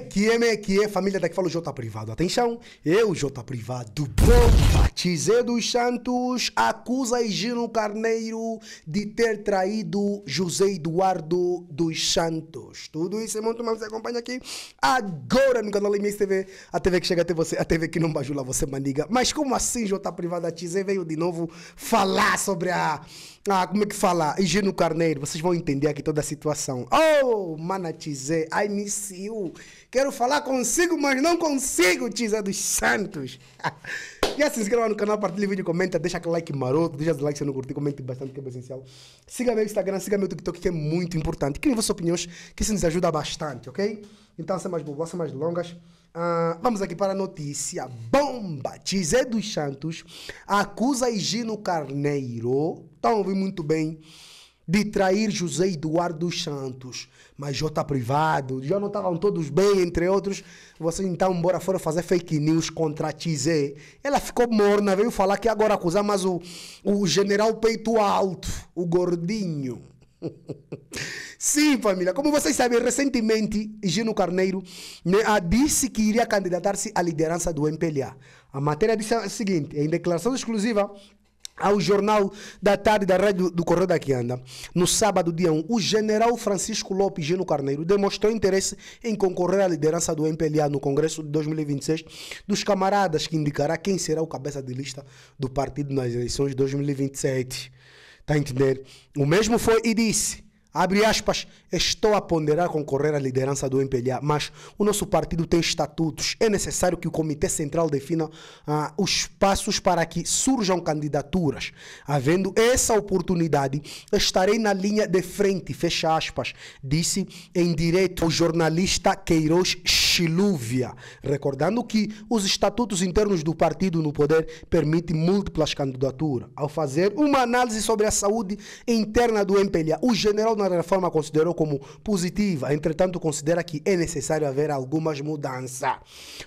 que é, família daqui fala o Jota Privado. Atenção, eu, Jota Privado, bom batizê dos Santos, acusa Higino Carneiro de ter traído José Eduardo dos Santos. Tudo isso é muito mais, você acompanha aqui agora no canal TV, a TV que chega até você, a TV que não bajula você, maniga. Mas como assim, Jota Privado, a Tizê veio de novo falar sobre a... Ah, como é que fala? Higino Carneiro, vocês vão entender aqui toda a situação. Oh, mana Tizê, I miss you. Quero falar consigo, mas não consigo, Tizé dos Santos. Já se inscreva no canal, partilha o vídeo, comenta, deixa aquele like maroto, deixa o like se não curtir, comente bastante, que é essencial. Siga meu Instagram, siga meu TikTok, que é muito importante. Querem vossas opiniões, que isso nos ajuda bastante, ok? Então, sem mais bobagens, sem mais longas, uh, vamos aqui para a notícia. Bomba! Tizé dos Santos acusa Higino Carneiro. Estão tá ouvindo muito bem de trair José Eduardo Santos. Mas já está privado, já não estavam todos bem, entre outros. Vocês então embora foram fazer fake news contra Tizé. Ela ficou morna, veio falar que agora acusar mais o, o general peito alto, o gordinho. Sim, família. Como vocês sabem, recentemente, Gino Carneiro né, disse que iria candidatar-se à liderança do MPLA. A matéria disse o seguinte, em declaração exclusiva ao Jornal da Tarde da Rádio do Correio da Quianda. No sábado, dia 1, o general Francisco Lopes Gino Carneiro demonstrou interesse em concorrer à liderança do MPLA no Congresso de 2026 dos camaradas, que indicará quem será o cabeça de lista do partido nas eleições de 2027. Está a entender? O mesmo foi e disse Abre aspas, estou a ponderar concorrer à liderança do MPLA, mas o nosso partido tem estatutos. É necessário que o Comitê Central defina ah, os passos para que surjam candidaturas. Havendo essa oportunidade, estarei na linha de frente, fecha aspas, disse em direto o jornalista Queiroz Chilúvia, recordando que os estatutos internos do partido no poder permitem múltiplas candidaturas. Ao fazer uma análise sobre a saúde interna do MPLA, o general uma reforma considerou como positiva, entretanto considera que é necessário haver algumas mudanças.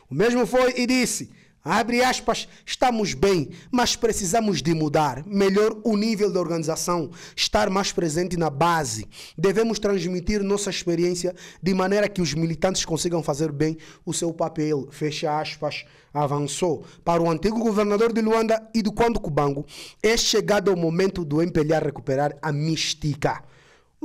O mesmo foi e disse. Abre aspas, estamos bem, mas precisamos de mudar. Melhor o nível da organização, estar mais presente na base. Devemos transmitir nossa experiência de maneira que os militantes consigam fazer bem o seu papel. Fecha aspas, avançou. Para o antigo governador de Luanda e do Quando Cubango, é chegado o momento do empelhar recuperar a mística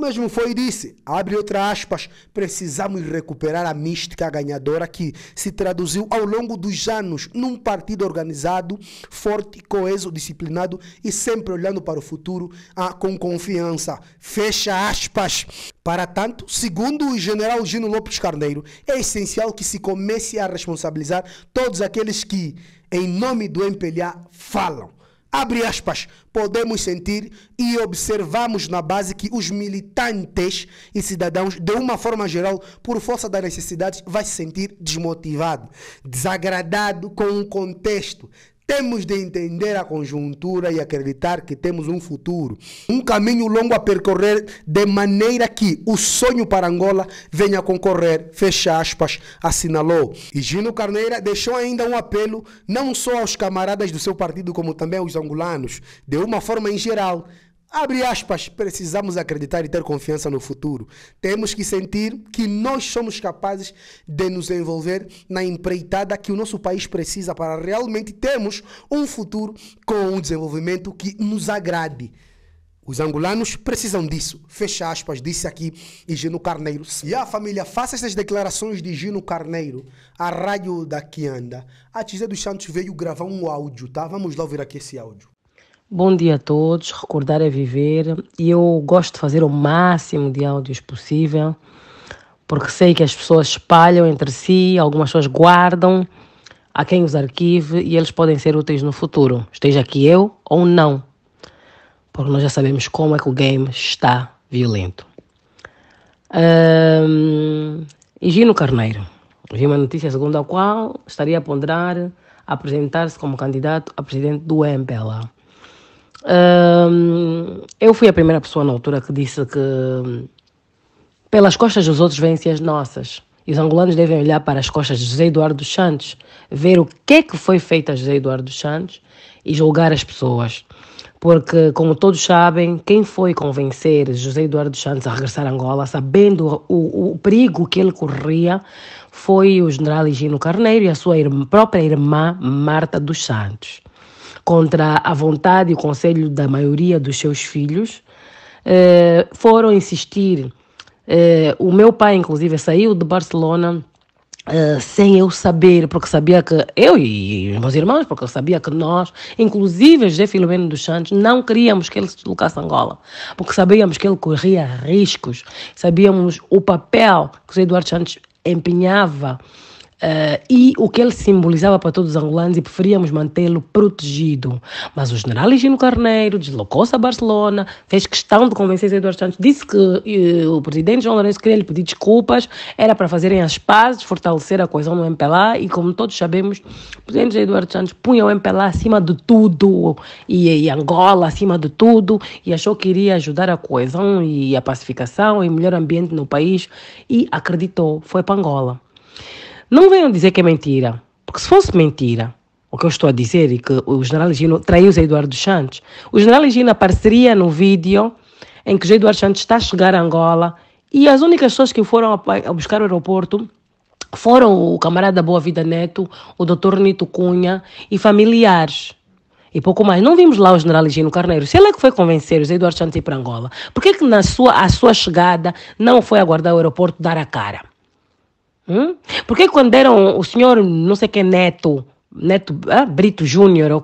mesmo foi disse, abre outra aspas, precisamos recuperar a mística ganhadora que se traduziu ao longo dos anos num partido organizado, forte, coeso, disciplinado e sempre olhando para o futuro ah, com confiança. Fecha aspas. Para tanto, segundo o general Gino Lopes Carneiro, é essencial que se comece a responsabilizar todos aqueles que, em nome do MPLA, falam abre aspas, podemos sentir e observamos na base que os militantes e cidadãos, de uma forma geral, por força das necessidades, vai se sentir desmotivado, desagradado com o contexto, temos de entender a conjuntura e acreditar que temos um futuro, um caminho longo a percorrer, de maneira que o sonho para Angola venha a concorrer, fecha aspas, assinalou. E Gino Carneira deixou ainda um apelo não só aos camaradas do seu partido, como também aos angolanos, de uma forma em geral, Abre aspas, precisamos acreditar e ter confiança no futuro. Temos que sentir que nós somos capazes de nos envolver na empreitada que o nosso país precisa para realmente termos um futuro com um desenvolvimento que nos agrade. Os angolanos precisam disso. Fecha aspas, disse aqui Gino Carneiro. E a família faça essas declarações de Gino Carneiro, a rádio daqui anda. A Tizé dos Santos veio gravar um áudio, tá? Vamos lá ouvir aqui esse áudio. Bom dia a todos, recordar é viver e eu gosto de fazer o máximo de áudios possível, porque sei que as pessoas espalham entre si, algumas pessoas guardam, há quem os arquive e eles podem ser úteis no futuro, esteja aqui eu ou não, porque nós já sabemos como é que o game está violento. e Gino Carneiro, vi uma notícia segundo a qual estaria a ponderar apresentar-se como candidato a presidente do MPLA eu fui a primeira pessoa na altura que disse que hum, pelas costas dos outros vêm-se as nossas. E os angolanos devem olhar para as costas de José Eduardo dos Santos, ver o que é que foi feito a José Eduardo dos Santos e julgar as pessoas. Porque, como todos sabem, quem foi convencer José Eduardo dos Santos a regressar a Angola, sabendo o, o perigo que ele corria, foi o general Higino Carneiro e a sua irmã, própria irmã Marta dos Santos contra a vontade e o conselho da maioria dos seus filhos, eh, foram insistir. Eh, o meu pai, inclusive, saiu de Barcelona. Eh, sem eu saber, porque sabia que eu e meus irmãos, porque eu sabia que nós, inclusive José Filomeno dos Santos, não queríamos que ele se deslocasse a Angola, porque sabíamos que ele corria riscos, sabíamos o papel que José Eduardo Santos empenhava Uh, e o que ele simbolizava para todos os angolanos e preferíamos mantê-lo protegido. Mas o general Higino Carneiro deslocou-se a Barcelona, fez questão de convencer Eduardo Santos, disse que uh, o presidente João Lourenço queria lhe pedir desculpas, era para fazerem as pazes, fortalecer a coesão no MPLA e, como todos sabemos, o presidente Eduardo Santos punha o MPLA acima de tudo e, e Angola acima de tudo e achou que iria ajudar a coesão e a pacificação e melhor ambiente no país e acreditou, foi para Angola. Não venham dizer que é mentira, porque se fosse mentira, o que eu estou a dizer e é que o general Egino traiu José Eduardo Santos. O general Egino apareceria no vídeo em que José Eduardo Santos está a chegar a Angola e as únicas pessoas que foram a buscar o aeroporto foram o camarada Boa Vida Neto, o doutor Nito Cunha e familiares. E pouco mais. Não vimos lá o general Egino Carneiro. Se ele é que foi convencer o José Eduardo Santos a ir para Angola, por que, é que na sua, a sua chegada não foi aguardar o aeroporto dar a cara? Hum? Porque quando deram o senhor, não sei quem, Neto, Neto ah, Brito Júnior, o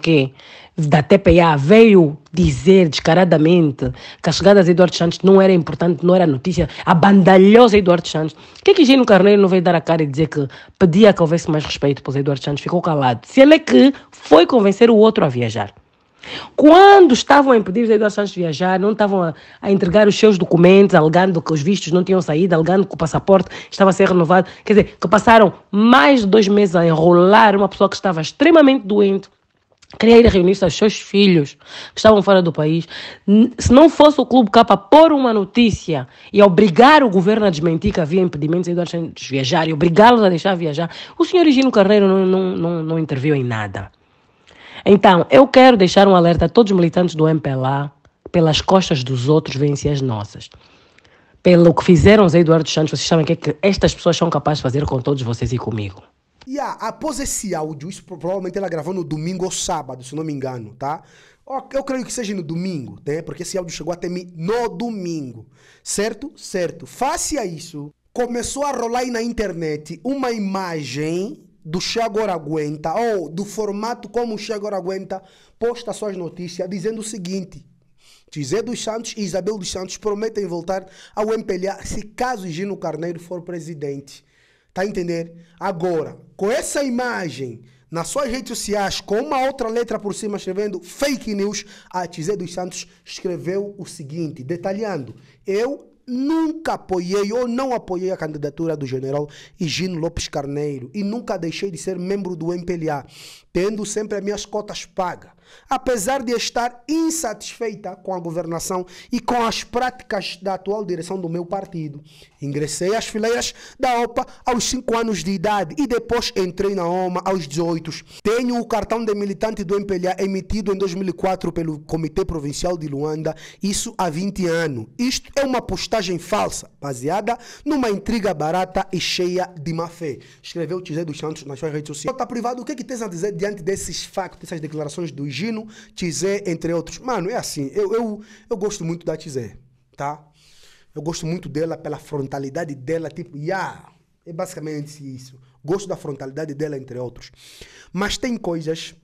Da TPA, veio dizer descaradamente que a chegada de Eduardo Santos não era importante, não era notícia, a bandalhosa Eduardo Santos. por que é que Gino Carneiro não veio dar a cara e dizer que pedia que houvesse mais respeito para o Eduardo Santos? Ficou calado. Se ele é que foi convencer o outro a viajar. Quando estavam a impedir os Eduardo Santos de viajar, não estavam a, a, entregar os seus documentos, alegando que os vistos não tinham saído, alegando que o passaporte estava a ser renovado. Quer dizer, que passaram mais de dois meses a enrolar uma pessoa que estava extremamente doente. Queria ir reunir-se aos seus filhos que estavam fora do país. Se não fosse o Clube K pôr uma notícia e obrigar o governo a desmentir que havia impedimentos a Eduardo Santos viajar e obrigá-los a deixar viajar, o senhor Higino Carreiro não, não, não, não interviu em nada. Então, eu quero deixar um alerta a todos os militantes do MPLA, pelas costas dos outros vêm-se as nossas. Pelo que fizeram Zé Eduardo Santos, vocês sabem o que, é que estas pessoas são capazes de fazer com todos vocês e comigo. E ah, após esse áudio, isso provavelmente ela gravou no domingo ou sábado, se não me engano, tá? Eu creio que seja no domingo, né? Porque esse áudio chegou até mim no domingo, certo? Certo. Face a isso, começou a rolar aí na internet uma imagem do Che Aguenta, ou do formato como o Che Aguenta, posta suas notícias dizendo o seguinte. Tizé dos Santos e Isabel dos Santos prometem voltar ao MPLA se caso Gino Carneiro for presidente. Tá a entender? Agora, com essa imagem nas suas redes sociais, com uma outra letra por cima escrevendo fake news, a Tizé dos Santos escreveu o seguinte, detalhando: Eu nunca apoiei ou não apoiei a candidatura do general Higino Lopes Carneiro e nunca deixei de ser membro do MPLA tendo sempre as minhas cotas pagas, apesar de estar insatisfeita com a governação e com as práticas da atual direção do meu partido. Ingressei às fileiras da OPA aos 5 anos de idade e depois entrei na OMA aos 18. Tenho o cartão de militante do MPLA emitido em 2004 pelo Comitê Provincial de Luanda, isso há 20 anos. Isto é uma postagem falsa, baseada numa intriga barata e cheia de má fé. Escreveu Tizé dos Santos nas suas redes sociais. Tá privado, o que é que tens a dizer de diante desses factos, dessas declarações do Gino, Tizé, entre outros. Mano, é assim, eu, eu, eu gosto muito da Tizé, tá? Eu gosto muito dela pela frontalidade dela, tipo, yeah, é basicamente isso. Gosto da frontalidade dela, entre outros. Mas tem coisas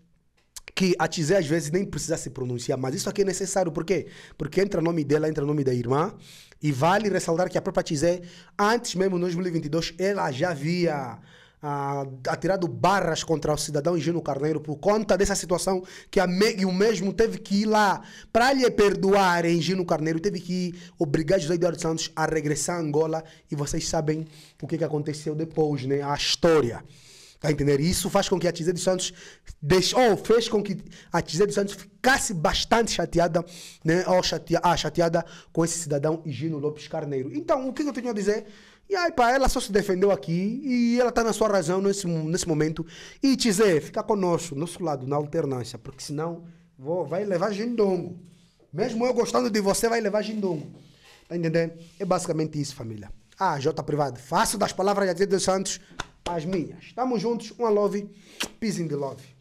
que a Tizé às vezes nem precisa se pronunciar, mas isso aqui é necessário, por quê? Porque entra o nome dela, entra o nome da irmã, e vale ressaltar que a própria Tizé, antes mesmo, no 2022, ela já havia a, atirado barras contra o cidadão Gino Carneiro por conta dessa situação que a me, o mesmo teve que ir lá para lhe perdoar em Gino Carneiro, teve que obrigar José Eduardo Santos a regressar a Angola e vocês sabem o que, que aconteceu depois, né? A história. Tá entendendo? Isso faz com que a Tizé dos Santos deixou, fez com que a Tizé dos Santos ficasse bastante chateada, né? Ou chateada ah, chateada com esse cidadão Gino Lopes Carneiro. Então, o que, que eu tenho a dizer? E aí, pá, ela só se defendeu aqui e ela está na sua razão nesse, nesse momento. E Tizé, fica conosco, nosso lado, na alternância, porque senão vou, vai levar gindongo. Mesmo eu gostando de você, vai levar gindongo. Tá entendendo? É basicamente isso, família. Ah, J Privado, faço das palavras de Azevedo Santos as minhas. Estamos juntos, uma love, peace in the love.